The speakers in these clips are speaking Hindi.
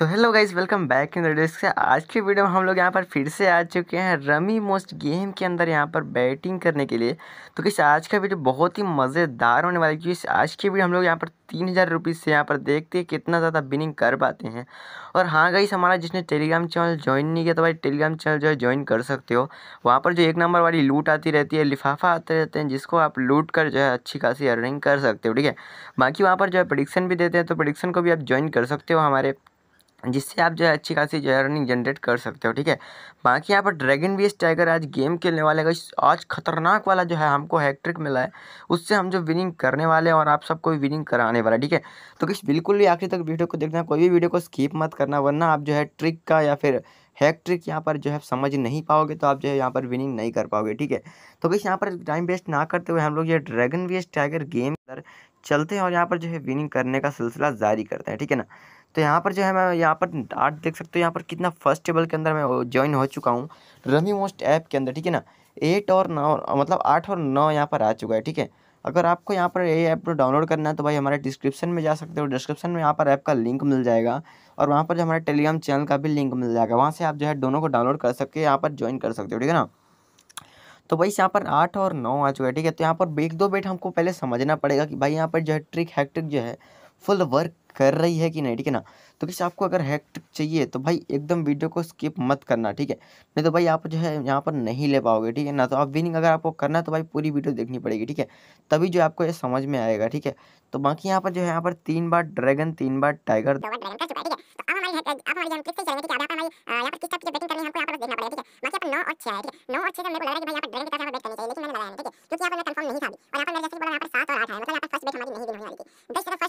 तो hello guys welcome back in the से आज की वीडियो में हम लोग यहाँ पर फिर से आ चुके हैं रमी मोस्ट गेम के अंदर यहाँ पर बैटिंग करने के लिए तो किस आज का वीडियो बहुत ही मज़ेदार होने वाला है क्योंकि आज की वीडियो हम लोग यहाँ पर तीन हज़ार रुपीज़ से यहाँ पर देखते हैं कितना ज़्यादा बिनिंग कर पाते हैं और हाँ गाइस हमारा जिसने टेलीग्राम चैनल ज्वाइन नहीं किया तो भाई टेलीग्राम चैनल जो है ज्वाइन कर सकते हो वहाँ पर जो एक नंबर वाली लूट आती रहती है लिफाफा आते रहते हैं जिसको आप लूट कर जो है अच्छी खासी अर्निंग कर सकते हो ठीक है बाकी वहाँ पर जो है प्रडिक्शन भी देते हैं तो प्रडिक्शन को भी आप ज्वाइन कर सकते हो हमारे जिससे आप जो है अच्छी खासी जो है रनिंग जनरेट कर सकते हो ठीक है बाकी यहाँ पर ड्रैगन बीस टाइगर आज गेम खेलने वाले का आज खतरनाक वाला जो है हमको हैट्रिक मिला है उससे हम जो विनिंग करने वाले हैं और आप सबको विनिंग कराने वाला है ठीक है तो किस बिल्कुल भी आखिर तक वीडियो को देखना कोई भी वीडियो को स्किप मत करना वरना आप जो है ट्रिक का या फिर हैक ट्रिक यहाँ पर जो है समझ नहीं पाओगे तो आप जो है यहाँ पर विनिंग नहीं कर पाओगे ठीक है तो किस यहाँ पर टाइम वेस्ट ना करते हुए हम लोग ये ड्रैगन वेस्ट टाइगर गेम चलते हैं और यहाँ पर जो है विनिंग करने का सिलसिला जारी करते हैं ठीक है ना तो यहाँ पर जो है मैं यहाँ पर आर्ट देख सकते हो यहाँ पर कितना फर्स्ट टेबल के अंदर मैं ज्वाइन हो चुका हूँ रमी मोस्ट ऐप के अंदर ठीक है ना एट और नौ मतलब आठ और नौ यहाँ पर आ चुका है ठीक है अगर आपको यहाँ पर ये ऐप डाउनलोड करना है तो भाई हमारे डिस्क्रिप्शन में जा सकते हो डिस्क्रिप्शन में यहाँ पर ऐप का लिंक मिल जाएगा और वहाँ पर जो हमारे टेलीग्राम चैनल का भी लिंक मिल जाएगा वहाँ से आप जो है दोनों को डाउनलोड कर सकते हो यहाँ पर ज्वाइन कर सकते हो ठीक है ना तो भाई यहाँ पर आठ और नौ आ चुका है ठीक है तो यहाँ पर एक दो बेट हमको पहले समझना पड़ेगा कि भाई यहाँ पर जो है ट्रिक हैक्ट्रिक जो है फुल वर्क कर रही है कि नहीं ठीक है ना तो किसी आपको अगर हैक चाहिए तो भाई एकदम वीडियो को स्किप मत करना ठीक है नहीं तो भाई आप जो है यहाँ पर नहीं ले पाओगे ठीक है ना तो आप विनिंग अगर आपको करना है तो भाई पूरी वीडियो देखनी पड़ेगी ठीक है तभी जो आपको ये समझ में आएगा ठीक है तो बाकी यहाँ पर जो है यहाँ पर तीन बार ड्रैगन तीन बार टाइगर ठीक है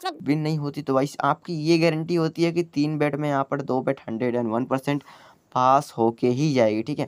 मतलब विन नहीं होती तो वाइस आपकी ये गारंटी होती है कि तीन बैट में यहाँ पर दो बैट hundred and one percent pass होके ही जाएगी ठीक है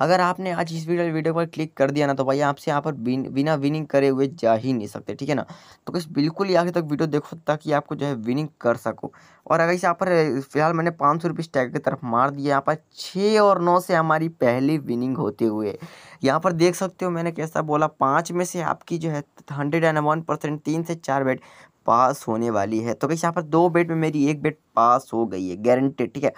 अगर आपने आज इस वीडियो वीडियो पर क्लिक कर दिया ना तो भाई आपसे यहाँ पर बिना बीन, विनिंग करे हुए जा ही नहीं सकते ठीक है ना तो कुछ बिल्कुल ही आगे तक वीडियो देखो ताकि आपको जो है विनिंग कर सको और अगर इस यहाँ पर फिलहाल मैंने पाँच सौ रुपये स्टैग की तरफ मार दिया यहाँ पर छः और नौ से हमारी पहली विनिंग होते हुए यहाँ पर देख सकते हो मैंने कैसा बोला पाँच में से आपकी जो है हंड्रेड एंड वन परसेंट तीन से चार बैट पास होने वाली है तो कैसे यहाँ पर दो बेट में मेरी एक बेट पास हो गई है गारंटेड ठीक है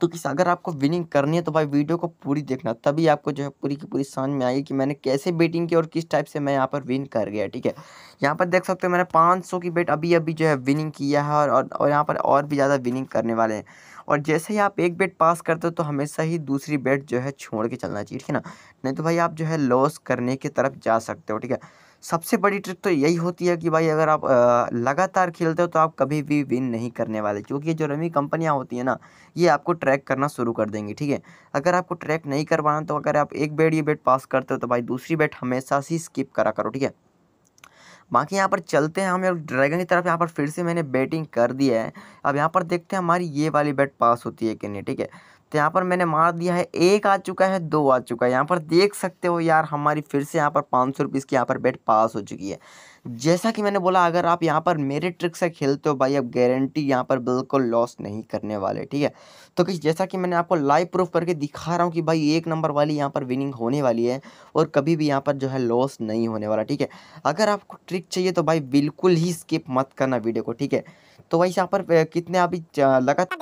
तो किस अगर आपको विनिंग करनी है तो भाई वीडियो को पूरी देखना तभी आपको जो है पूरी की पूरी समझ में आएगी कि मैंने कैसे बेटिंग की और किस टाइप से मैं यहाँ पर विन कर गया ठीक है यहाँ पर देख सकते हो मैंने 500 की बेट अभी अभी जो है विनिंग किया है और और, और यहाँ पर और भी ज़्यादा विनिंग करने वाले हैं और जैसे ही आप एक बेट पास करते हो तो हमेशा ही दूसरी बेट जो है छोड़ के चलना चाहिए ठीक है ना नहीं तो भाई आप जो है लॉस करने की तरफ जा सकते हो ठीक है सबसे बड़ी ट्रिक तो यही होती है कि भाई अगर आप लगातार खेलते हो तो आप कभी भी विन नहीं करने वाले क्योंकि जो रमी कंपनियाँ होती हैं ना ये आपको ट्रैक करना शुरू कर देंगी ठीक है अगर आपको ट्रैक नहीं करवाना तो अगर आप एक बेट ये बेट पास करते हो तो भाई दूसरी बेट हमेशा ही स्किप करा करो ठीक है बाकी यहाँ पर चलते हैं हम लोग ड्रैगन की तरफ यहाँ पर फिर से मैंने बैटिंग कर दी है अब यहाँ पर देखते हैं हमारी ये वाली बैट पास होती है कि नहीं ठीक है तो यहाँ पर मैंने मार दिया है एक आ चुका है दो आ चुका है यहाँ पर देख सकते हो यार हमारी फिर से यहाँ पर पाँच सौ रुपीज़ की यहाँ पर बेट पास हो चुकी है जैसा कि मैंने बोला अगर आप यहाँ पर मेरे ट्रिक से खेलते हो भाई अब गारंटी यहाँ पर बिल्कुल लॉस नहीं करने वाले ठीक है तो कि जैसा कि मैंने आपको लाइव प्रूफ करके दिखा रहा हूँ कि भाई एक नंबर वाली यहाँ पर विनिंग होने वाली है और कभी भी यहाँ पर जो है लॉस नहीं होने वाला ठीक है अगर आपको ट्रिक चाहिए तो भाई बिल्कुल ही स्किप मत करना वीडियो को ठीक है तो वही यहाँ पर कितने अभी लगातार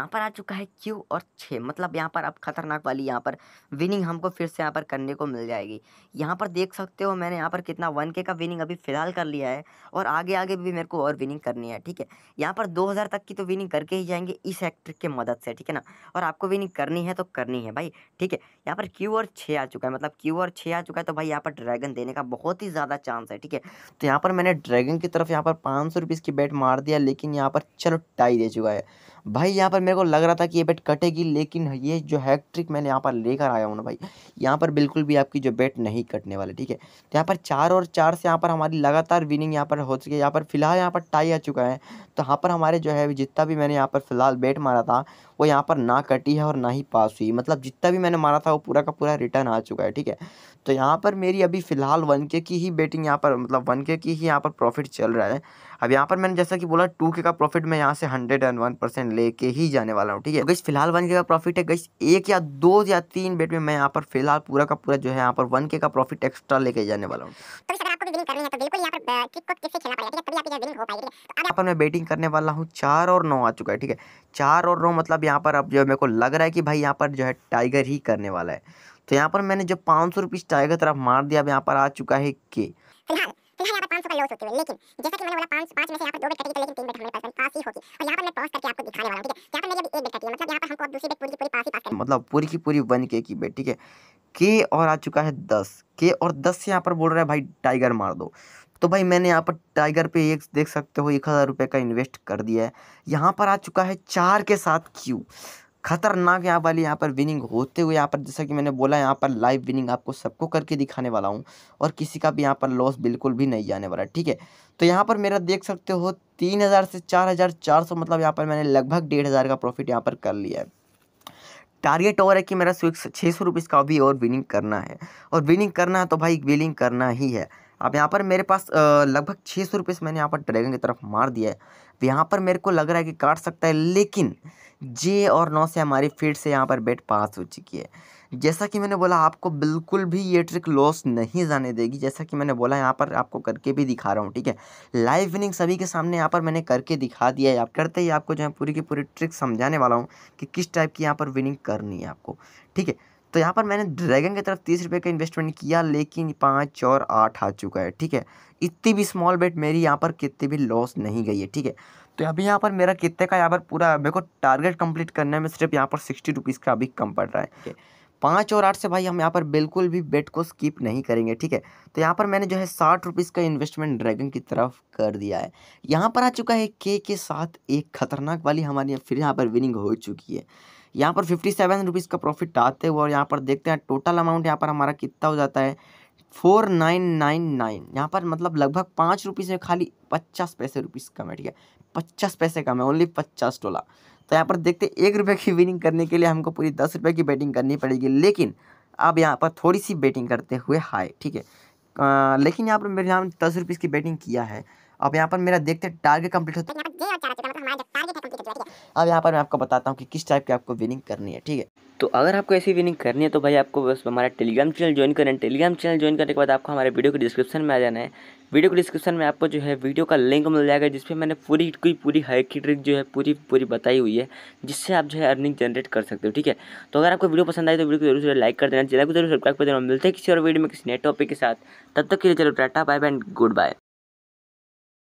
यहाँ पर आ चुका है क्यू और छः मतलब यहाँ पर अब खतरनाक वाली यहाँ पर विनिंग हमको फिर से यहाँ पर करने को मिल जाएगी यहाँ पर देख सकते हो मैंने यहाँ पर कितना वन के का विनिंग अभी फिलहाल कर लिया है और आगे आगे भी मेरे को और विनिंग करनी है ठीक है यहाँ पर दो तक की तो विनिंग करके ही जाएंगे इस एक्ट्रिक के मदद से ठीक है ना और आपको विनिंग करनी है तो करनी है भाई ठीक है यहाँ पर क्यू और छः आ चुका है मतलब क्यू और छः आ चुका है तो भाई यहाँ पर ड्रैगन देने का बहुत ही ज़्यादा चांस है ठीक है तो यहाँ पर मैंने ड्रैगन की तरफ यहाँ पर पाँच सौ की बैट मार दिया लेकिन यहाँ पर चलो टाई दे चुका है भाई यहाँ पर मेरे को लग रहा था कि ये बेट कटेगी लेकिन ये जो हैट्रिक मैंने यहाँ पर लेकर आया हूँ ना भाई यहाँ पर बिल्कुल भी आपकी जो बेट नहीं कटने वाली ठीक है तो यहाँ पर चार और चार से यहाँ पर हमारी लगातार विनिंग यहाँ पर हो चुकी है यहाँ पर फिलहाल यहाँ पर टाई आ चुका है तो यहाँ पर हमारे जो है जितना भी मैंने यहाँ पर फिलहाल बेट मारा था वो यहाँ पर ना कटी है और ना ही पास हुई मतलब जितना भी मैंने मारा था वो पूरा का पूरा रिटर्न आ चुका है ठीक है तो यहाँ पर मेरी अभी फ़िलहाल वन के की ही बेटिंग यहाँ पर मतलब वन के की ही यहाँ पर प्रॉफिट चल रहा है अब यहाँ पर मैंने जैसा कि बोला टू के का प्रॉफिट मैं यहाँ से हंड्रेड एंड वन परसेंट लेके ही जाने वाला हूँ ठीक है गई फिलहाल वन के का प्रॉफिट है गई एक या दो या तीन बेट में मैं यहाँ पर फिलहाल पूरा का पूरा जो है यहाँ पर वन के का प्रॉफिट एक्स्ट्रा लेके जाने वाला हूँ तो तो तो यहाँ पर मैं बैटिंग करने वाला हूँ चार और नौ आ चुका है ठीक है चार और नौ मतलब यहाँ पर अब जो मेरे को लग रहा है कि भाई यहाँ पर जो है टाइगर ही करने वाला है तो यहाँ पर मैंने जो पाँच सौ रुपीज़ टाइगर तरफ मार दिया अब यहाँ पर आ चुका है के पर लॉस होती है लेकिन जैसा कि मैंने बोला पांच पांच में से यहां पर दो बेट कटी तो लेकिन तीन बेट हंड्रेड पास पास ही होगी और यहां पर मैं पॉज करके आपको दिखाने वाला हूं ठीक है यहां पर मेरी एक बेट कटी है मतलब यहां पर हमको अब दूसरी बेट पूरी पूरी पास ही पास करनी है मतलब पूरी की पूरी वन के की बेट ठीक है के और आ चुका है 10 के और 10 से यहां पर बोल रहा है भाई टाइगर मार दो तो भाई मैंने यहाँ पर टाइगर पे एक देख सकते हो एक हज़ार रुपये का इन्वेस्ट कर दिया है यहाँ पर आ चुका है चार के साथ क्यू खतरनाक यहाँ वाली यहाँ पर विनिंग होते हुए यहाँ पर जैसा कि मैंने बोला यहाँ पर लाइव विनिंग आपको सबको करके दिखाने वाला हूँ और किसी का भी यहाँ पर लॉस बिल्कुल भी नहीं जाने वाला ठीक है तो यहाँ पर मेरा देख सकते हो तीन हज़ार से चार हज़ार चार सौ मतलब यहाँ पर मैंने लगभग डेढ़ हज़ार का प्रॉफिट यहाँ पर कर लिया है टारगेट और है कि मेरा स्विक्स छः सौ रुपये का भी और विनिंग करना है और विनिंग करना है तो भाई विनिंग करना ही है अब यहाँ पर मेरे पास लगभग छः सौ रुपये से मैंने यहाँ पर ड्रैगन की तरफ मार दिया है तो यहाँ पर मेरे को लग रहा है कि काट सकता है लेकिन जे और नौ से हमारी फिर से यहाँ पर बेट पास हो चुकी है जैसा कि मैंने बोला आपको बिल्कुल भी ये ट्रिक लॉस नहीं जाने देगी जैसा कि मैंने बोला यहाँ पर आपको करके भी दिखा रहा हूँ ठीक है लाइव विनिंग सभी के सामने यहाँ पर मैंने करके दिखा दिया है आप करते ही आपको जो है पूरी की पूरी ट्रिक समझाने वाला हूँ कि किस टाइप की यहाँ पर विनिंग करनी है आपको ठीक है तो यहाँ पर मैंने ड्रैगन की तरफ तीस रुपये का इन्वेस्टमेंट किया लेकिन पाँच और आठ आ चुका है ठीक है इतनी भी स्मॉल बेट मेरी यहाँ पर कितनी भी लॉस नहीं गई है ठीक है तो अभी यहाँ पर मेरा कितने का यहाँ पर पूरा मेरे को टारगेट कंप्लीट करने में सिर्फ यहाँ पर सिक्सटी रुपीज़ का अभी कम पड़ रहा है पाँच और आठ से भाई हम यहाँ पर बिल्कुल भी बेट को स्किप नहीं करेंगे ठीक है तो यहाँ पर मैंने जो है साठ रुपीज़ का इन्वेस्टमेंट ड्रैगन की तरफ कर दिया है यहाँ पर आ चुका है के के साथ एक खतरनाक वाली हमारी फिर यहाँ पर विनिंग हो चुकी है यहाँ पर फिफ्टी सेवन रुपीज़ का प्रॉफिट आते हुए और यहाँ पर देखते हैं टोटल अमाउंट यहाँ पर हमारा कितना हो जाता है फोर नाइन नाइन नाइन यहाँ पर मतलब लगभग पाँच रुपीज़ में खाली पचास पैसे रुपीज़ कम है ठीक है पचास पैसे कम है ओनली पचास टोला तो यहाँ पर देखते एक रुपये की विनिंग करने के लिए हमको पूरी दस रुपये की बैटिंग करनी पड़ेगी लेकिन अब यहाँ पर थोड़ी सी बैटिंग करते हुए हाई ठीक है लेकिन यहाँ पर मेरे यहाँ दस रुपीज़ की बैटिंग किया है अब यहाँ पर मेरा देखते टारगेट कम्प्लीट होता तो है अब यहाँ पर मैं आपको बताता हूँ कि किस टाइप की आपको विनिंग करनी है ठीक है तो अगर आपको ऐसी विनिंग करनी है तो भाई आपको बस हमारा टेलीग्राम चैनल ज्वाइन है टेलीग्राम चैनल ज्वाइन करने के बाद आपको हमारे वीडियो के डिस्क्रिप्शन में आ जाना है वीडियो के डिस्क्रिप्शन में आपको जो है वीडियो का लिंक मिल जाएगा जिसमें मैंने पूरी की पूरी हैक की ट्रिक जो है पूरी पूरी बताई हुई है जिससे आप जो है अर्निंग जनरेट कर सकते हो ठीक है तो अगर आपको वीडियो पसंद आए तो वीडियो को जरूर लाइक कर देना चैनल को जरूर सब्सक्राइब कर देना मिलते हैं किसी और वीडियो में किसी नए टॉपिक के साथ तब तक के लिए चलो tata bye bye good bye